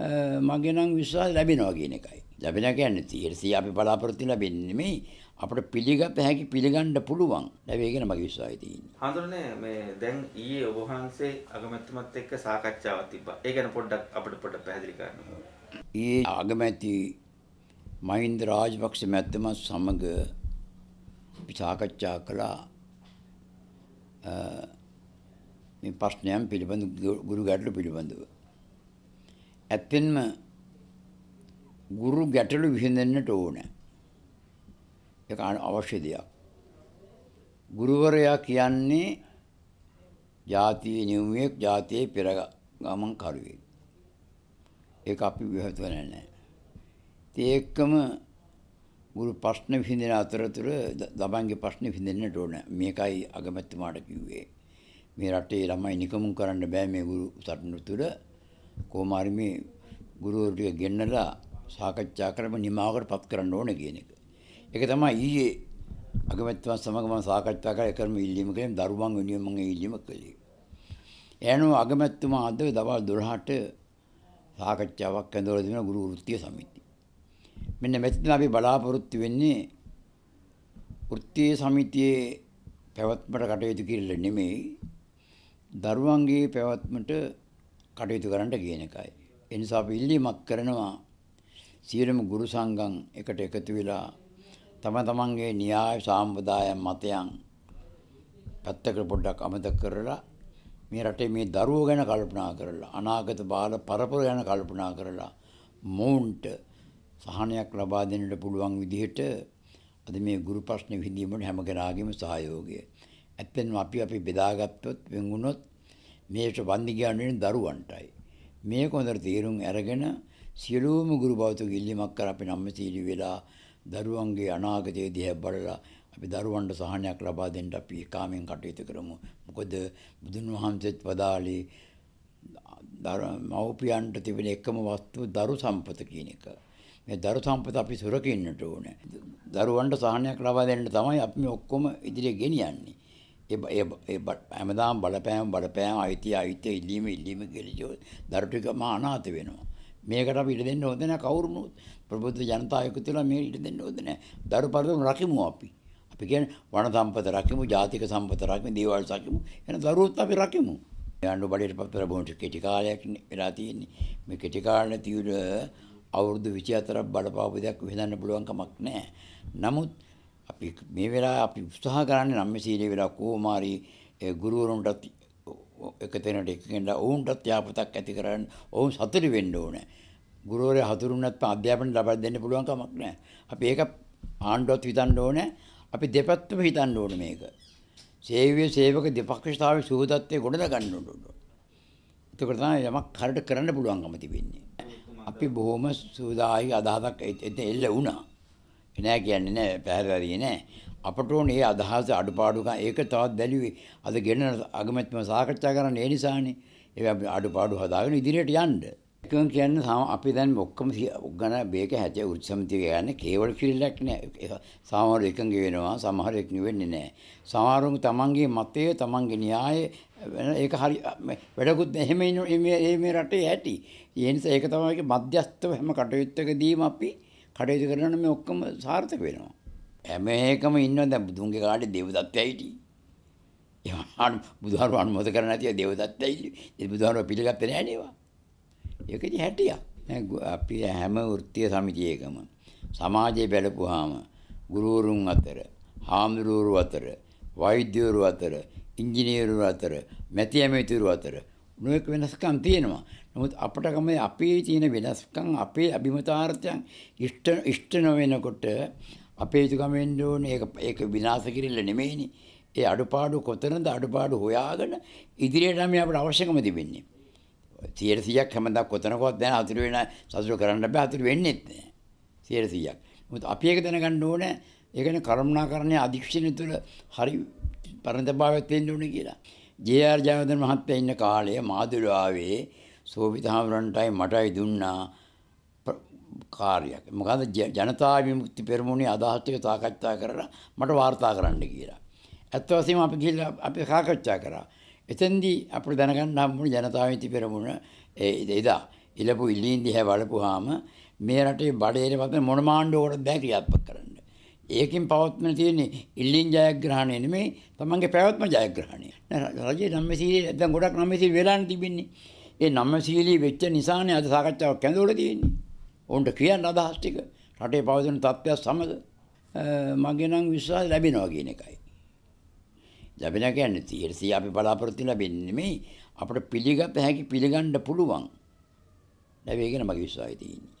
මගෙනම් විශ්වාස ලැබෙනවා කියන එකයි. ලැබෙන කියන්නේ තීරසී අපි බලාපොරොත්තු ලැබෙන්නේ නෙමෙයි අපිට පිළිගත හැකි පිළිගන්න පුළුවන් ලැබෙයි කියන මගේ විශ්වාසය තියෙනවා. හඳුනනේ මේ දැන් ඊයේ ඔබ වහන්සේ අගමැතිතුමත් එක්ක සාකච්ඡාවක් තිබ්බා. ඒ ගැන පොඩ්ඩක් අපිට පොඩ්ඩක් පැහැදිලි කරන්න. ඊයේ අගමැති මහින්ද රාජපක්ෂ මැතිතුමත් සමග අපි සාකච්ඡා කළා මේ ප්‍රශ්නයන් පිළිබඳ ගුරු ගැටලු පිළිබඳව. ඇත්තෙන්ම ගුරු ගැටලු විසඳෙන්නට ඕන. ඒක අවශ්‍ය දෙයක්. ගුරුවරයා කියන්නේ ජාතියේ නියුමයක් ජාතියේ පෙර ගමන් කරුවෙක්. ඒක අපි විහිදුවන්නේ නැහැ. ඒ එක්කම ගුරු ප්‍රශ්න විසඳන අතරතුර දබන්ගේ ප්‍රශ්න විසඳෙන්නට ඕන. මේකයි අගමැතිතුමාට කිව්වේ. මේ රටේ ළමයි නිකමුම් කරන්න බෑ මේ ගුරු සටන තුළ කොහොම හරි මේ ගුරුවරු ටික ගෙන්නලා සාකච්ඡා කරලා නිමාවකට පත් කරන්න ඕනේ කියන එක. ඒක තමයි ඊයේ අගමැතිතුමා සමග මම සාකච්ඡා කරලා කරමු ඉල්ලීම කියන දරුවන් වෙනුවෙන් මම ඉල්ලීම කළේ. එනෝ අගමැතිතුමා අද දවල් 12ට සාකච්ඡාවක් ඇඳවලා දෙන ගුරු වෘත්තීය සමිතිය. මෙන්න මෙතන අපි බලාපොරොත්තු වෙන්නේ වෘත්තීය සමිතියේ පැවැත්මට කටයුතු කිරීම නෙමෙයි දරුවන්ගේ පැවැත්මට කටයුතු කරන්න කියන එකයි. ඒ නිසා අපි ඉල්ලීමක් කරනවා සියලුම ගුරු සංඝම් එකට එකතු වෙලා තම තමන්ගේ න්‍යාය සාම්ප්‍රදායන් මතයන් පැත්තකට පොඩ්ඩක් අමතක කරලා මේ රටේ මේ දරුවෝ ගැන කල්පනා කරලා අනාගත බාල පරපුර ගැන කල්පනා කරලා මොවුන්ට සහනයක් ලබා දෙන්නට පුළුවන් විදිහට අද මේ ගුරු ප්‍රශ්න විසඳීමට හැම කෙනාගේම සහයෝගය. ඇත්තෙන්ම අපි අපි බෙදාගත්තොත් වෙන් වුණොත් මේට වන්දිගාණයෙන් දරුවන්ටයි. මේ කොඳර තේරුම් ඇරගෙන සියලූම ගුරුභාවතු ඉල්ලිමක් කර අපි නම්ම සීලි වෙලා දරුවන්ගේ අනාගතය දිහැ බලලා අපි දරුවන්ට සහනයක් ලබා දෙන්න අපි කාමෙන් කටයුතු කරමු. මොකද බුදුන් වහන්සේත් වදාළේ මව්පියන්ට තිබෙන එකම වස්තුව දරු සම්පත කියන එක. මේ දරු සම්පත අපි සුරකින්නට ඕනේ. දරුවන්ට සහනයක් ලබා දෙන්න තමයි අපි ඔක්කොම ඉදිරිය ගෙනියන්නේ. ඇමදාම් බලපෑම් බලපෑම් අයිති අයිත්‍ය ඉල්ලීම ඉල්ලීම කෙලිජෝ දරටිකම අනාත වෙනවා. මේකට අප ඉට දෙන්න හොදන කවරුණුත් ප්‍රබුද්ධ ජනතායක තුළ මේ ඉට දෙන්න හොදන දරු පරදම රකිමු අපි. අපි කිය වන සම්පත රකිමු ජාතික සම්පත රක්ම දේවල් සකිමු එන දරුවත් අපි රකිමු. අන්ඩු බඩට පත්තර බොන්ට කෙටිකාලයක් වෙලා තියෙන්නේ මේ කෙටිකාලන තිවර අවුරුදු විචාතරක් බලපාපදයක් විඳන්න පුළුවන්කමක් නෑ. නමුත් අපි මේ වෙලාව අපි උත්සාහ කරන්නේ නම් සීලේ වෙලා කොහොමාරි ගුරුවරුන්ටත් එක තැනට එකගෙනද ඔවුන්ටත් යාපතක් ඇති කරන්න ඔවුන් සතුටු වෙන්න ඕනේ. ගුරුවරයා හතුරු නැත්නම් අධ්‍යාපන ලබා දෙන්න පුළුවන් කමක් නැහැ. අපි ඒක ආණ්ඩුවත් හිතන්න ඕනේ. අපි දෙපැත්තම හිතන්න ඕනේ මේක. සේවයේ සේවක දෙපක්ෂතාවයේ සුහදත්වයේ ගොඩනගා ගන්න ඕනේ. එතකොට තමයි යමක් හරියට කරන්න පුළුවන්කම තිබෙන්නේ. අපි බොහොම සූදායි අදහසක් එල්ල වුණා. නෑ කියන්නේ නෑ පැහැරවරියේ නෑ අපට ඕනේ ඒ අදහස අඩුපාඩුකම් ඒක තවත් බැලුවේ අද ගෙන අගමැතිම සාකච්ඡා කරන්න ඒ නිසානේ ඒ අපි අඩුපාඩු හදාගෙන ඉදිරියට යන්න එකම කියන්නේ අපි දැන් ඔක්කොම ගණ මේක හැට උත්සමිතිය කියන්නේ කේවල ෆීල්ඩක් නෑ සමහර එකඟ වෙනවා සමහර එකඟ වෙන්නේ නෑ සමහරුන් තමන්ගේ මතය තමන්ගේ න්‍යාය ඒක හරි වැඩකුත් එහෙම මේ රටේ ඇති ඒ නිසා ඒක තමයි මධ්‍යස්ථව හැම කටයුත්තකදීම අපි කටයුතු කරනවා මේ ඔක්කොම සාර්ථක වෙනවා. හැම එකම ඉන්නවා දැන් බුදුන්ගේ කාලේ දේවදත්තයා හිටියේ. එහාට බුදුහාරු අනුමත කරන්නේ නැතිව දේවදත්තයා හිටියේ. ඒ බුදුහාරු පිළිගත්තේ නැහැ නේවා. ඒකේ හැටියක්. අපි හැම වෘත්තීය සමිතියකම සමාජයේ බැලපුවාම ගුරුවරුන් අතර, හාමුදුරුවෝ අතර, වෛද්‍යවරු අතර, ඉංජිනේරු අතර, මැතිඇමතිවරු අතර නොයෙක් වෙනස්කම් තියෙනවා. නමුත් අපට ගමේ අපේ තියෙන වෙනස්කම් අපේ අභිමතාර්ථයන් ඉෂ්ට ඉෂ්ට නොවෙනකොට අපේ යුතුකමෙන් ඕන ඒක ඒක විනාශ කිරෙන්න නෙමෙයිනේ. ඒ අඩුපාඩු කොතනද අඩුපාඩු හොයාගෙන ඉදිරියට මේ අපට අවශ්‍යකම තිබෙන්නේ. 100ක් හැමදාම කොතනකවත් දැන් අතුරු වෙන සතුරු කරන්න බෑ අතුරු වෙන්නේ නැහැ. 100ක්. මොකද අපි ඒක දැනගන්න ඕනේ ඒ කියන්නේ කරුණාකරණයේ අධික්ෂණය තුළ හරි පරිණතභාවයක් තියෙන්න ඕනේ කියලා. ජේ.ආර්. ජයවර්ධන මහත්තයා ඉන්න කාලේ මාදුරු ආවේ සෝභිත හාමුදුරන්ටයි මටයි දුන්නා කාර්යයක්. මොකද ජනතා විමුක්ති පෙරමුණේ අදහස් ටික සාකච්ඡා කරලා මට වාර්තා කරන්න කියලා. ඇත්ත වශයෙන්ම අපි ගිහිල්ලා අපි සාකච්ඡා කරා. එතෙන්දී අපිට දැනගන්න හම්බුනේ ජනතා විමුක්ති පෙරමුණ එදා ඉලපු ඉලීන් දිහා බලපුවාම මේ රටේ බඩේට වතුන මොන මාණ්ඩුවකට බෑ ක්‍රියාත්මක කරන්න. ඒකින් පවත්න තියෙන්නේ ඉල්ලින් ජයග්‍රහණය නෙමේ තමන්ගේ පැවත්ම ජයග්‍රහණය රජයේ නම්මසීලේ දැන් ගොඩක් නම්මසීලී වෙලානේ තිබෙන්නේ ඒ නම්මසීලී වෙච්ච නිසානේ අද සාකච්ඡාවක් කැඳවල තියෙන්නේ ඔවුන්ට කියන්න අදහස් ටික රටේ පවතින තත්ත්වයක් සමග මගේ නම් විශ්වාස ලැබෙනවා කියන එකයි ලැබෙන කියන්නේ තීරසී අපි බලාපොරොත්තු ලැබෙන්නේ නෙමේ අපිට පිළිගත හැකි පිළිගන්න පුළුවන් ලැබෙයි කියන මගේ විශ්වාසය තියෙන්නේ